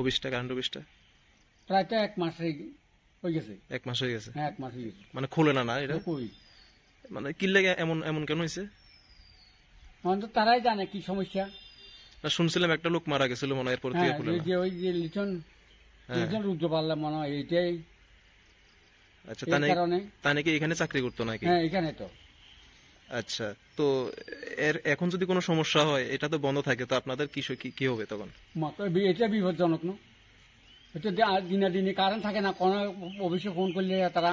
অফিসটা কারেন্ট অফিসটা প্রায় তো এক মাস হয়ে গেছে এক মাস হয়ে গেছে হ্যাঁ, এক মাস হয়ে গেছে মানে খোলে না না এটা মানে কি লাগে এমন এমন কেন হয়েছে তো তারাই জানে কি সমস্যা না শুনছিলাম একটা লোক মারা গেছিল মনে হয় এরপর থেকে হ্যাঁ, খুলে যে ওই যে লিটন হ্যাঁ। লিটন রুদ্র পারলাম মনে হয় এইটাই আচ্ছা তা কি এখানে চাকরি করতো নাকি হ্যাঁ এখানে তো আচ্ছা তো এর এখন যদি কোনো সমস্যা হয় এটা তো বন্ধ থাকে তো আপনাদের কি কি হবে তখন এটা বিপজ্জনক না এটা দিনে দিনে কারেন্ট থাকে না কোনো অফিসে ফোন করলে তারা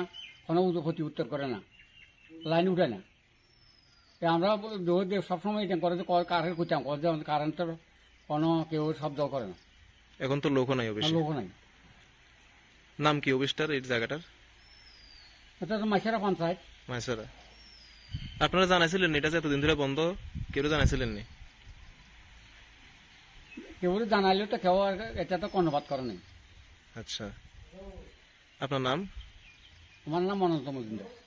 কোনো ক্ষতি উত্তর করে না লাইন উঠে না আমরা সবসময় এটা করে যে কারেন্ট করতাম কারেন্টের কোনো কেউ শব্দ করে না এখন তো লোকও নাই অফিস লোকও নাই নাম কি অফিসটার এই জায়গাটার এটা তো মাইসারা পঞ্চায়েত মাইসারা আপনারা জানাইছিলেন এটা যে এতদিন ধরে বন্ধ কেউ জানাইছিলেন নি কেউ জানাইলেও তো কেউ এটা তো কর্ণপাত করে নাই আচ্ছা আপনার নাম আমার নাম অনন্ত মজুমদার